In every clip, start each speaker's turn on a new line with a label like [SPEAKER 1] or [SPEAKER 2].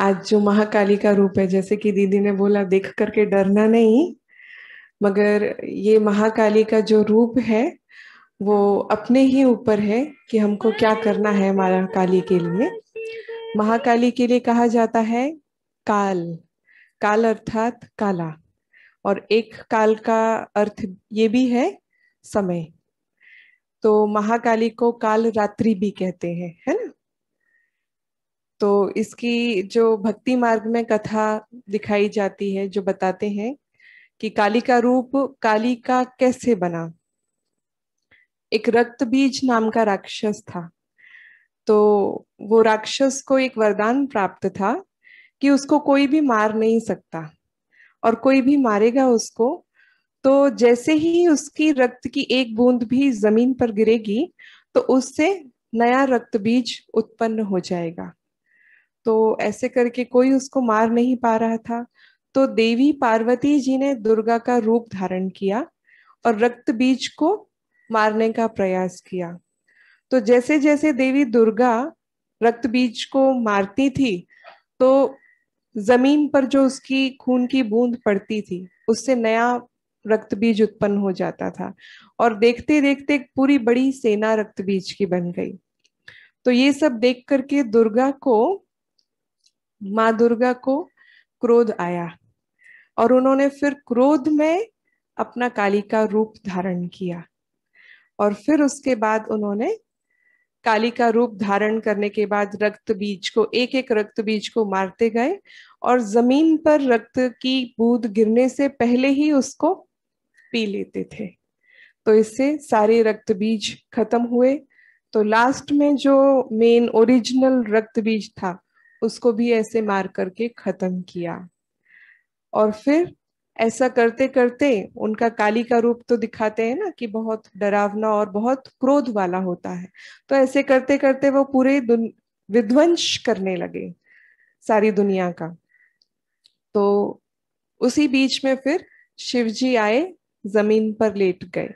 [SPEAKER 1] आज जो महाकाली का रूप है जैसे कि दीदी ने बोला देख करके डरना नहीं मगर ये महाकाली का जो रूप है वो अपने ही ऊपर है कि हमको क्या करना है महाकाली के लिए महाकाली के लिए कहा जाता है काल काल अर्थात काला और एक काल का अर्थ ये भी है समय तो महाकाली को काल रात्रि भी कहते हैं है ना तो इसकी जो भक्ति मार्ग में कथा दिखाई जाती है जो बताते हैं कि काली का रूप काली का कैसे बना एक रक्त बीज नाम का राक्षस था तो वो राक्षस को एक वरदान प्राप्त था कि उसको कोई भी मार नहीं सकता और कोई भी मारेगा उसको तो जैसे ही उसकी रक्त की एक बूंद भी जमीन पर गिरेगी तो उससे नया रक्त बीज उत्पन्न हो जाएगा तो ऐसे करके कोई उसको मार नहीं पा रहा था तो देवी पार्वती जी ने दुर्गा का रूप धारण किया और रक्त बीज को मारने का प्रयास किया तो जैसे जैसे देवी दुर्गा रक्त बीज को मारती थी तो जमीन पर जो उसकी खून की बूंद पड़ती थी उससे नया रक्त बीज उत्पन्न हो जाता था और देखते देखते पूरी बड़ी सेना रक्त बीज की बन गई तो ये सब देख करके दुर्गा को माँ दुर्गा को क्रोध आया और उन्होंने फिर क्रोध में अपना काली का रूप धारण किया और फिर उसके बाद उन्होंने काली का रूप धारण करने के बाद रक्त बीज को एक एक रक्त बीज को मारते गए और जमीन पर रक्त की बूद गिरने से पहले ही उसको पी लेते थे तो इससे सारे रक्त बीज खत्म हुए तो लास्ट में जो मेन ओरिजिनल रक्त बीज था उसको भी ऐसे मार करके खत्म किया और फिर ऐसा करते करते उनका काली का रूप तो दिखाते हैं ना कि बहुत डरावना और बहुत क्रोध वाला होता है तो ऐसे करते करते वो पूरे विध्वंस करने लगे सारी दुनिया का तो उसी बीच में फिर शिव जी आए जमीन पर लेट गए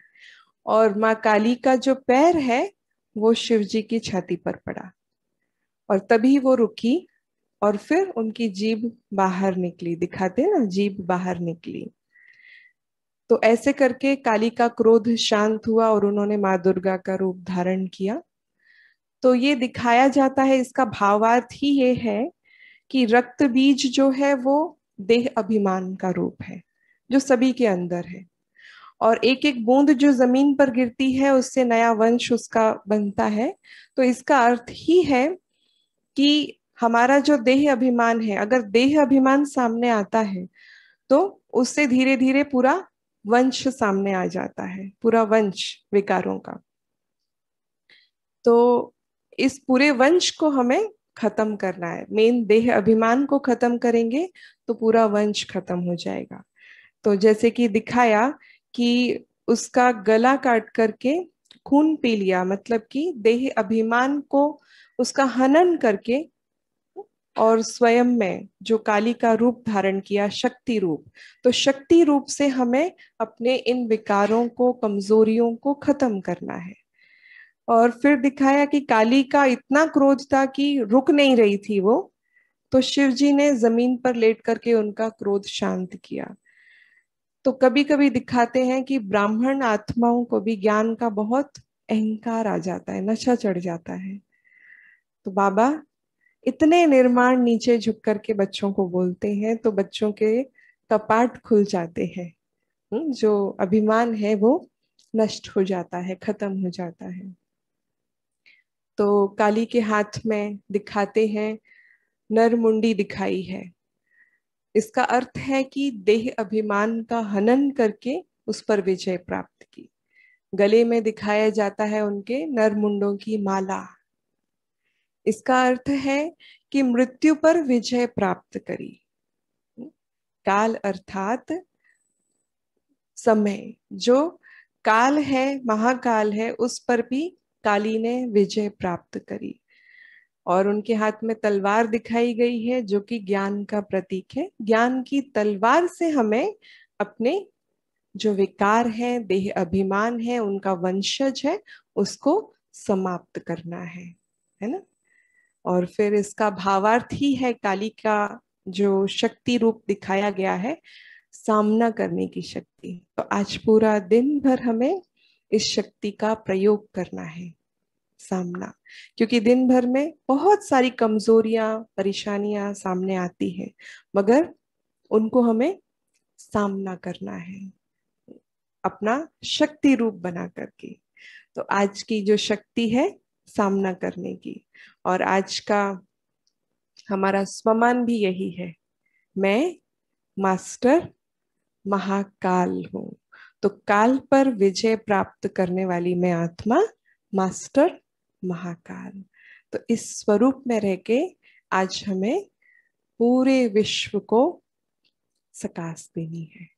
[SPEAKER 1] और माँ काली का जो पैर है वो शिव जी की छाती पर पड़ा और तभी वो रुकी और फिर उनकी जीभ बाहर निकली दिखाते हैं ना जीभ बाहर निकली तो ऐसे करके काली का क्रोध शांत हुआ और उन्होंने माँ दुर्गा का रूप धारण किया तो ये दिखाया जाता है इसका भावार्थ ही ये है कि रक्त बीज जो है वो देह अभिमान का रूप है जो सभी के अंदर है और एक एक बूंद जो जमीन पर गिरती है उससे नया वंश उसका बनता है तो इसका अर्थ ही है कि हमारा जो देह अभिमान है अगर देह अभिमान सामने आता है तो उससे धीरे धीरे पूरा वंश सामने आ जाता है पूरा वंश विकारों का तो इस पूरे वंश को हमें खत्म करना है मेन देह अभिमान को खत्म करेंगे तो पूरा वंश खत्म हो जाएगा तो जैसे कि दिखाया कि उसका गला काट करके खून पी लिया मतलब कि देह अभिमान को उसका हनन करके और स्वयं में जो काली का रूप धारण किया शक्ति रूप तो शक्ति रूप से हमें अपने इन विकारों को कमजोरियों को खत्म करना है और फिर दिखाया कि काली का इतना क्रोध था कि रुक नहीं रही थी वो तो शिव जी ने जमीन पर लेट करके उनका क्रोध शांत किया तो कभी कभी दिखाते हैं कि ब्राह्मण आत्माओं को भी ज्ञान का बहुत अहंकार आ जाता है नशा चढ़ जाता है तो बाबा इतने निर्माण नीचे झुक करके बच्चों को बोलते हैं तो बच्चों के कपाट खुल जाते हैं हम्म, जो अभिमान है वो नष्ट हो जाता है खत्म हो जाता है तो काली के हाथ में दिखाते हैं नर मुंडी दिखाई है इसका अर्थ है कि देह अभिमान का हनन करके उस पर विजय प्राप्त की गले में दिखाया जाता है उनके नर मुंडों की माला इसका अर्थ है कि मृत्यु पर विजय प्राप्त करी काल अर्थात समय जो काल है महाकाल है उस पर भी काली ने विजय प्राप्त करी और उनके हाथ में तलवार दिखाई गई है जो कि ज्ञान का प्रतीक है ज्ञान की तलवार से हमें अपने जो विकार है देह अभिमान है उनका वंशज है उसको समाप्त करना है है ना और फिर इसका भावार्थ ही है काली का जो शक्ति रूप दिखाया गया है सामना करने की शक्ति तो आज पूरा दिन भर हमें इस शक्ति का प्रयोग करना है सामना क्योंकि दिन भर में बहुत सारी कमजोरियां परेशानियां सामने आती है मगर उनको हमें सामना करना है अपना शक्ति रूप बना करके तो आज की जो शक्ति है सामना करने की और आज का हमारा स्वमान भी यही है मैं मास्टर महाकाल हूं तो काल पर विजय प्राप्त करने वाली मैं आत्मा मास्टर महाकाल तो इस स्वरूप में रह के आज हमें पूरे विश्व को सकास देनी है